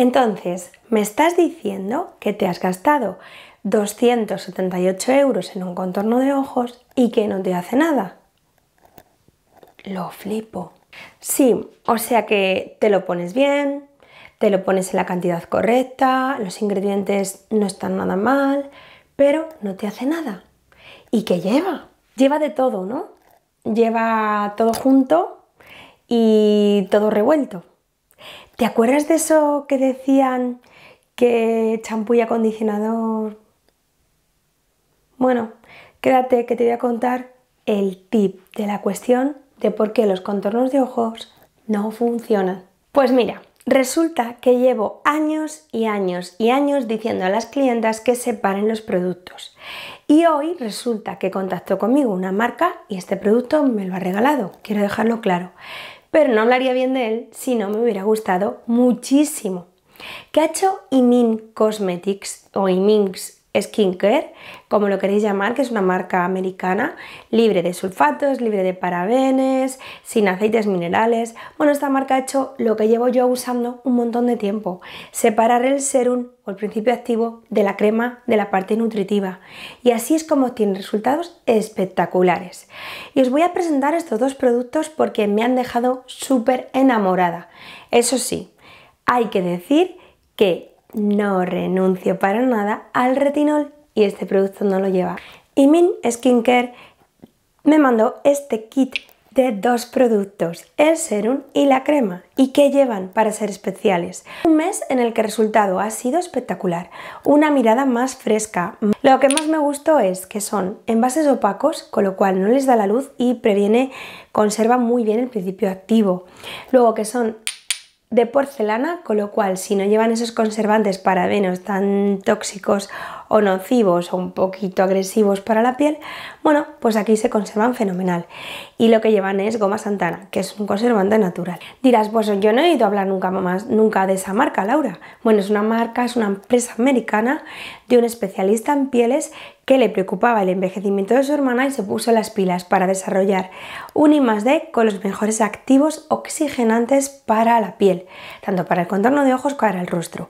Entonces, me estás diciendo que te has gastado 278 euros en un contorno de ojos y que no te hace nada. Lo flipo. Sí, o sea que te lo pones bien, te lo pones en la cantidad correcta, los ingredientes no están nada mal, pero no te hace nada. ¿Y qué lleva? Lleva de todo, ¿no? Lleva todo junto y todo revuelto. ¿Te acuerdas de eso que decían que champú y acondicionador? Bueno, quédate que te voy a contar el tip de la cuestión de por qué los contornos de ojos no funcionan. Pues mira, resulta que llevo años y años y años diciendo a las clientas que separen los productos. Y hoy resulta que contactó conmigo una marca y este producto me lo ha regalado, quiero dejarlo claro pero no hablaría bien de él si no me hubiera gustado muchísimo. ha y Min Cosmetics o Iminx Skincare, como lo queréis llamar, que es una marca americana, libre de sulfatos, libre de parabenes, sin aceites minerales. Bueno, esta marca ha hecho lo que llevo yo usando un montón de tiempo, separar el serum o el principio activo de la crema de la parte nutritiva. Y así es como tiene resultados espectaculares. Y os voy a presentar estos dos productos porque me han dejado súper enamorada. Eso sí, hay que decir que no renuncio para nada al retinol y este producto no lo lleva. Y Min Skincare me mandó este kit de dos productos, el serum y la crema. ¿Y qué llevan para ser especiales? Un mes en el que el resultado ha sido espectacular, una mirada más fresca. Lo que más me gustó es que son envases opacos, con lo cual no les da la luz y previene, conserva muy bien el principio activo. Luego que son de porcelana, con lo cual si no llevan esos conservantes para venos tan tóxicos o nocivos o un poquito agresivos para la piel, bueno, pues aquí se conservan fenomenal. Y lo que llevan es goma santana, que es un conservante natural. Dirás, pues yo no he oído hablar nunca más nunca de esa marca, Laura. Bueno, es una marca, es una empresa americana de un especialista en pieles que le preocupaba el envejecimiento de su hermana y se puso las pilas para desarrollar un I+D con los mejores activos oxigenantes para la piel, tanto para el contorno de ojos como para el rostro.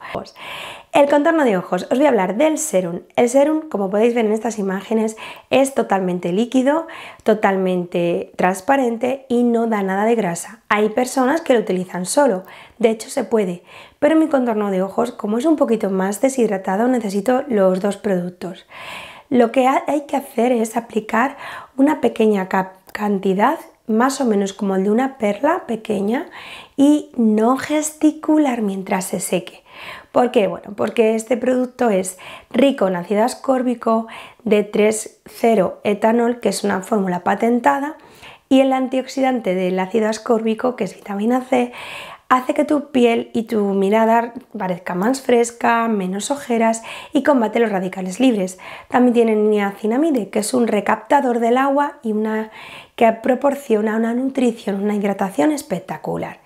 El contorno de ojos, os voy a hablar del serum. El serum, como podéis ver en estas imágenes, es totalmente líquido, totalmente transparente y no da nada de grasa. Hay personas que lo utilizan solo, de hecho se puede, pero mi contorno de ojos, como es un poquito más deshidratado, necesito los dos productos. Lo que hay que hacer es aplicar una pequeña cantidad más o menos como el de una perla pequeña y no gesticular mientras se seque. ¿Por qué? Bueno, porque este producto es rico en ácido ascórbico de 3,0 etanol, que es una fórmula patentada, y el antioxidante del ácido ascórbico, que es vitamina C, hace que tu piel y tu mirada parezca más fresca, menos ojeras y combate los radicales libres. También tiene niacinamide, que es un recaptador del agua y una que proporciona una nutrición, una hidratación espectacular.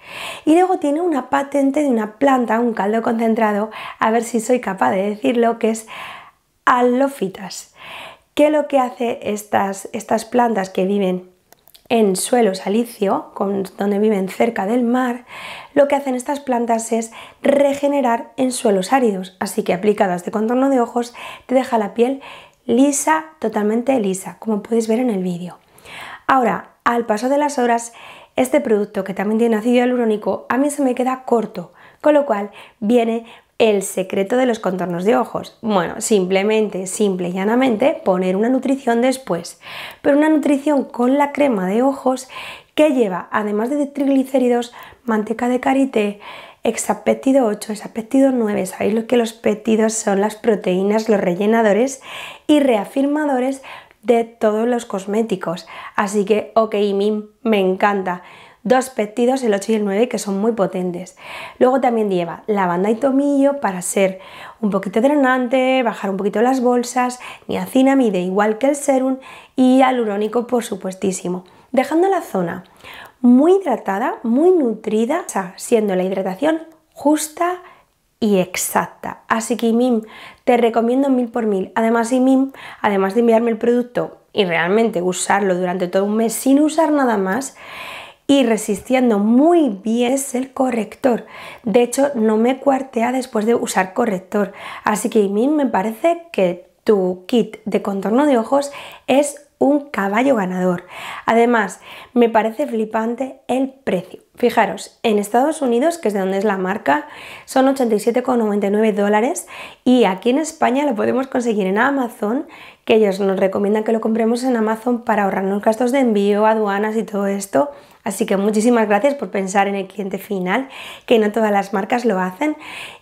Y luego tiene una patente de una planta, un caldo concentrado, a ver si soy capaz de decirlo, que es alofitas. ¿Qué es lo que hace estas, estas plantas que viven en suelo salicio, con, donde viven cerca del mar, lo que hacen estas plantas es regenerar en suelos áridos, así que aplicadas de contorno de ojos te deja la piel lisa, totalmente lisa, como podéis ver en el vídeo. Ahora, al paso de las horas, este producto que también tiene ácido hialurónico a mí se me queda corto, con lo cual viene el secreto de los contornos de ojos. Bueno, simplemente, simple y llanamente, poner una nutrición después, pero una nutrición con la crema de ojos que lleva, además de triglicéridos, manteca de karité, hexapéptido 8, hexapéptido 9. Sabéis lo que los péptidos son las proteínas, los rellenadores y reafirmadores de todos los cosméticos. Así que, ok, Mim, me encanta dos péptidos, el 8 y el 9, que son muy potentes. Luego también lleva lavanda y tomillo para ser un poquito drenante, bajar un poquito las bolsas, niacinamide igual que el serum y alurónico por supuestísimo. Dejando la zona muy hidratada, muy nutrida, siendo la hidratación justa y exacta. Así que mim, te recomiendo mil por mil. Además mim, además de enviarme el producto y realmente usarlo durante todo un mes sin usar nada más, y resistiendo muy bien es el corrector. De hecho, no me cuartea después de usar corrector. Así que a mí me parece que tu kit de contorno de ojos es un caballo ganador. Además, me parece flipante el precio. Fijaros, en Estados Unidos, que es de donde es la marca, son 87,99 dólares y aquí en España lo podemos conseguir en Amazon, que ellos nos recomiendan que lo compremos en Amazon para ahorrarnos gastos de envío, aduanas y todo esto Así que muchísimas gracias por pensar en el cliente final, que no todas las marcas lo hacen,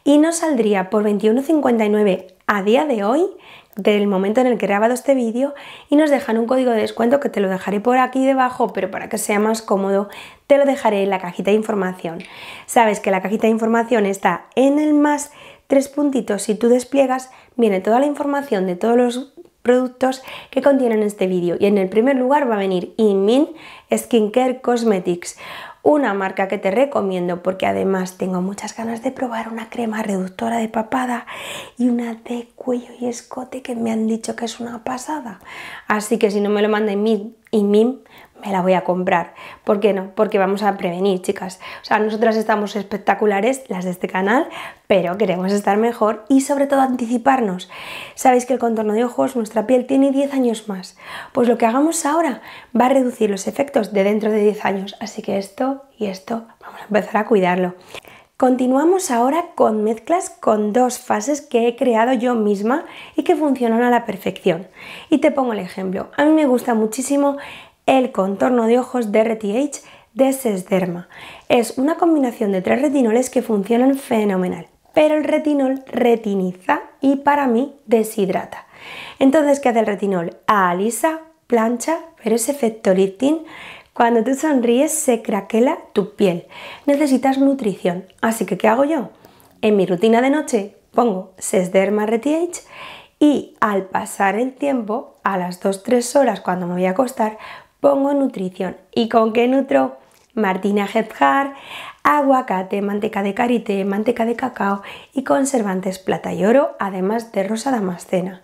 y nos saldría por 21,59 a día de hoy del momento en el que he grabado este vídeo y nos dejan un código de descuento que te lo dejaré por aquí debajo, pero para que sea más cómodo te lo dejaré en la cajita de información. Sabes que la cajita de información está en el más tres puntitos, si tú despliegas, viene toda la información de todos los productos que contienen este vídeo. Y en el primer lugar va a venir Inmin Skincare Cosmetics, una marca que te recomiendo porque además tengo muchas ganas de probar una crema reductora de papada y una de cuello y escote que me han dicho que es una pasada. Así que si no me lo manda Inmin, Inmin me la voy a comprar. ¿Por qué no? Porque vamos a prevenir, chicas. O sea, nosotras estamos espectaculares, las de este canal, pero queremos estar mejor y sobre todo anticiparnos. Sabéis que el contorno de ojos, nuestra piel, tiene 10 años más. Pues lo que hagamos ahora va a reducir los efectos de dentro de 10 años. Así que esto y esto vamos a empezar a cuidarlo. Continuamos ahora con mezclas con dos fases que he creado yo misma y que funcionan a la perfección. Y te pongo el ejemplo. A mí me gusta muchísimo el contorno de ojos de RTH de Sesderma. Es una combinación de tres retinoles que funcionan fenomenal, pero el retinol retiniza y para mí deshidrata. Entonces, ¿qué hace el retinol? Alisa, plancha, pero ese efecto lifting cuando tú sonríes se craquela tu piel. Necesitas nutrición. Así que, ¿qué hago yo? En mi rutina de noche pongo Sesderma RTH y al pasar el tiempo, a las 2-3 horas cuando me voy a acostar, pongo nutrición. ¿Y con qué nutro? Martina Hepjar, aguacate, manteca de karité, manteca de cacao y conservantes plata y oro, además de rosa damascena.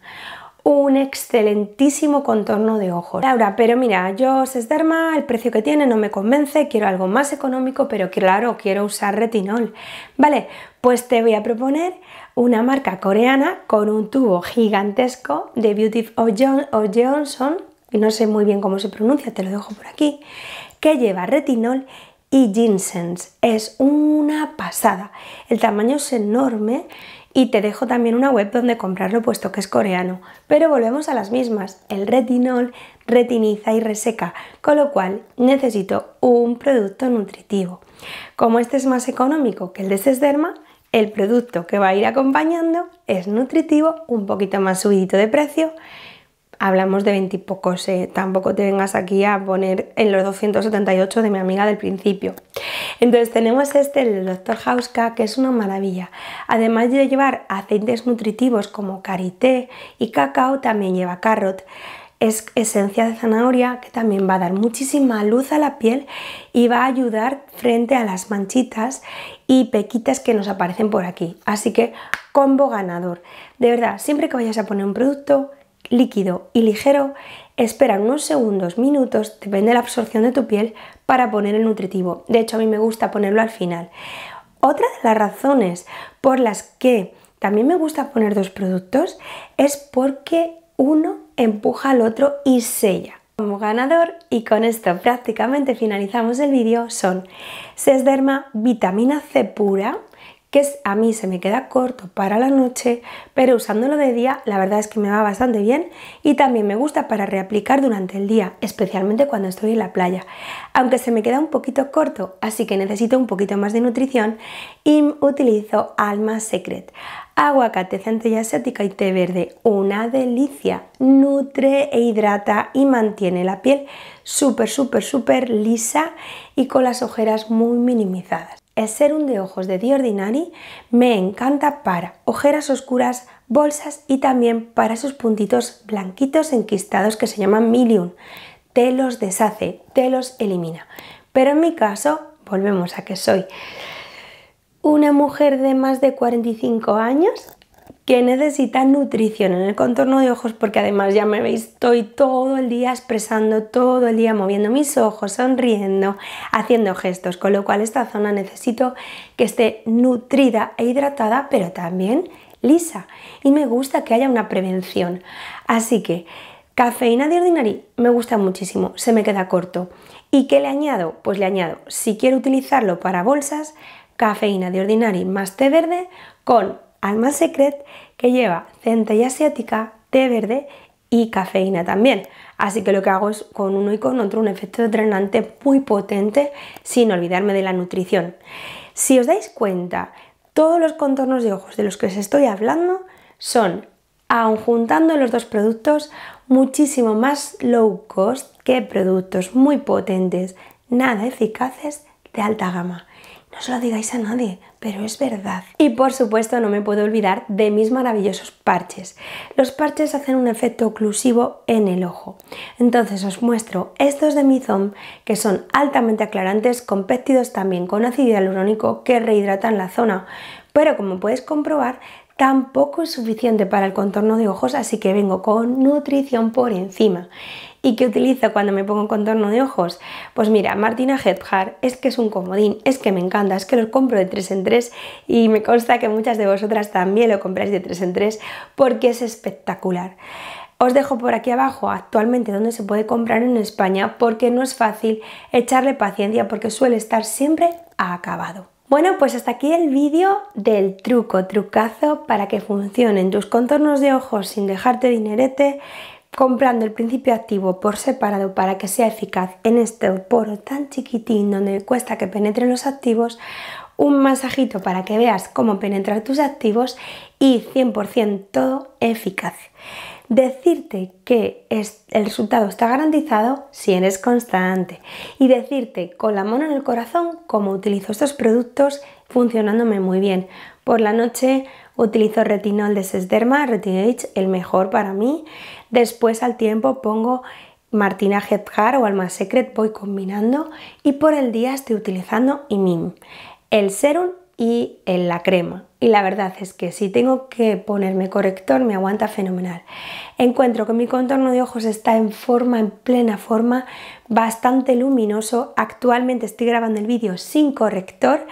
Un excelentísimo contorno de ojos. Laura, pero mira, yo Sesderma, el precio que tiene no me convence, quiero algo más económico, pero claro, quiero usar retinol. Vale, pues te voy a proponer una marca coreana con un tubo gigantesco de Beauty of Johnson no sé muy bien cómo se pronuncia, te lo dejo por aquí, que lleva retinol y ginseng. Es una pasada. El tamaño es enorme y te dejo también una web donde comprarlo puesto que es coreano. Pero volvemos a las mismas. El retinol retiniza y reseca, con lo cual necesito un producto nutritivo. Como este es más económico que el de Sesderma, el producto que va a ir acompañando es nutritivo, un poquito más subidito de precio hablamos de veintipocos, pocos, eh, tampoco te vengas aquí a poner en los 278 de mi amiga del principio. Entonces tenemos este, el Dr. Hauska, que es una maravilla. Además de llevar aceites nutritivos como karité y cacao, también lleva carrot. Es esencia de zanahoria que también va a dar muchísima luz a la piel y va a ayudar frente a las manchitas y pequitas que nos aparecen por aquí. Así que combo ganador. De verdad, siempre que vayas a poner un producto, líquido y ligero, esperan unos segundos, minutos, depende de la absorción de tu piel, para poner el nutritivo. De hecho, a mí me gusta ponerlo al final. Otra de las razones por las que también me gusta poner dos productos es porque uno empuja al otro y sella. Como ganador, y con esto prácticamente finalizamos el vídeo, son Sesderma Vitamina C Pura, que a mí se me queda corto para la noche, pero usándolo de día la verdad es que me va bastante bien y también me gusta para reaplicar durante el día, especialmente cuando estoy en la playa, aunque se me queda un poquito corto, así que necesito un poquito más de nutrición y utilizo Alma Secret. Aguacate, y asiática y té verde, una delicia, nutre e hidrata y mantiene la piel súper, súper, súper lisa y con las ojeras muy minimizadas el serum de ojos de The Ordinary me encanta para ojeras oscuras, bolsas y también para esos puntitos blanquitos enquistados que se llaman milium. Te los deshace, te los elimina. Pero en mi caso, volvemos a que soy una mujer de más de 45 años que necesita nutrición en el contorno de ojos porque además ya me veis, estoy todo el día expresando, todo el día moviendo mis ojos, sonriendo, haciendo gestos, con lo cual esta zona necesito que esté nutrida e hidratada, pero también lisa. Y me gusta que haya una prevención. Así que cafeína de ordinary me gusta muchísimo, se me queda corto. ¿Y qué le añado? Pues le añado, si quiero utilizarlo para bolsas, cafeína de ordinary más té verde con Alma Secret que lleva centella asiática, té verde y cafeína también. Así que lo que hago es con uno y con otro un efecto drenante muy potente sin olvidarme de la nutrición. Si os dais cuenta, todos los contornos de ojos de los que os estoy hablando son, aun juntando los dos productos, muchísimo más low cost que productos muy potentes, nada eficaces de alta gama. No se lo digáis a nadie, pero es verdad. Y por supuesto no me puedo olvidar de mis maravillosos parches. Los parches hacen un efecto oclusivo en el ojo. Entonces os muestro estos de Mizom que son altamente aclarantes con péptidos también con ácido hialurónico que rehidratan la zona pero como puedes comprobar, tampoco es suficiente para el contorno de ojos, así que vengo con nutrición por encima. ¿Y qué utilizo cuando me pongo contorno de ojos? Pues mira, Martina Hepjar es que es un comodín, es que me encanta, es que los compro de 3 en 3 y me consta que muchas de vosotras también lo compráis de 3 en 3 porque es espectacular. Os dejo por aquí abajo actualmente donde se puede comprar en España porque no es fácil echarle paciencia porque suele estar siempre acabado. Bueno, pues hasta aquí el vídeo del truco, trucazo para que funcionen tus contornos de ojos sin dejarte dinerete, comprando el principio activo por separado para que sea eficaz en este poro tan chiquitín donde cuesta que penetren los activos, un masajito para que veas cómo penetrar tus activos y 100% todo eficaz decirte que el resultado está garantizado si eres constante y decirte con la mano en el corazón cómo utilizo estos productos funcionándome muy bien. Por la noche utilizo retinol de Sesderma, Retinage, el mejor para mí. Después al tiempo pongo Martina Hedgar o Alma Secret, voy combinando y por el día estoy utilizando IMIM. El serum y en la crema. Y la verdad es que si tengo que ponerme corrector me aguanta fenomenal. Encuentro que mi contorno de ojos está en forma, en plena forma, bastante luminoso. Actualmente estoy grabando el vídeo sin corrector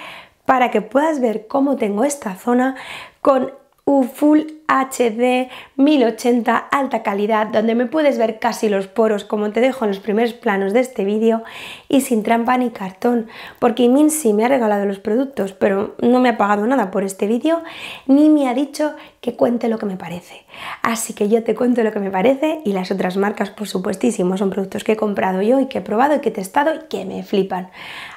para que puedas ver cómo tengo esta zona con Full HD 1080 alta calidad donde me puedes ver casi los poros como te dejo en los primeros planos de este vídeo y sin trampa ni cartón porque Imin sí me ha regalado los productos pero no me ha pagado nada por este vídeo ni me ha dicho que cuente lo que me parece así que yo te cuento lo que me parece y las otras marcas por supuestísimo son productos que he comprado yo y que he probado y que he testado y que me flipan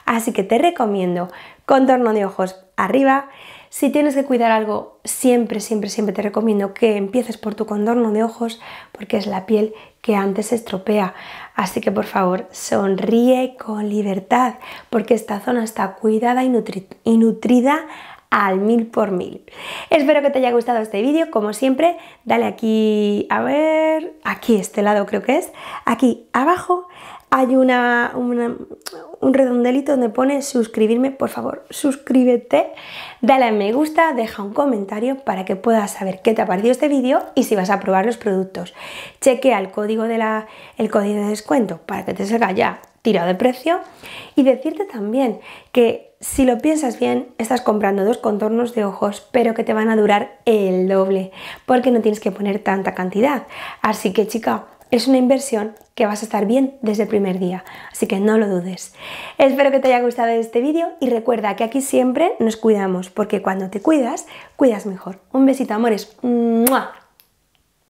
así que te recomiendo contorno de ojos arriba si tienes que cuidar algo, siempre, siempre, siempre te recomiendo que empieces por tu contorno de ojos porque es la piel que antes se estropea. Así que por favor, sonríe con libertad porque esta zona está cuidada y, y nutrida al mil por mil. Espero que te haya gustado este vídeo, como siempre, dale aquí, a ver, aquí este lado creo que es, aquí abajo hay una, un redondelito donde pone suscribirme, por favor, suscríbete, dale a me gusta, deja un comentario para que puedas saber qué te ha parecido este vídeo y si vas a probar los productos. Chequea el código de, la, el código de descuento para que te salga ya tirado de precio y decirte también que si lo piensas bien, estás comprando dos contornos de ojos, pero que te van a durar el doble, porque no tienes que poner tanta cantidad. Así que chica, es una inversión que vas a estar bien desde el primer día, así que no lo dudes. Espero que te haya gustado este vídeo y recuerda que aquí siempre nos cuidamos, porque cuando te cuidas, cuidas mejor. Un besito, amores.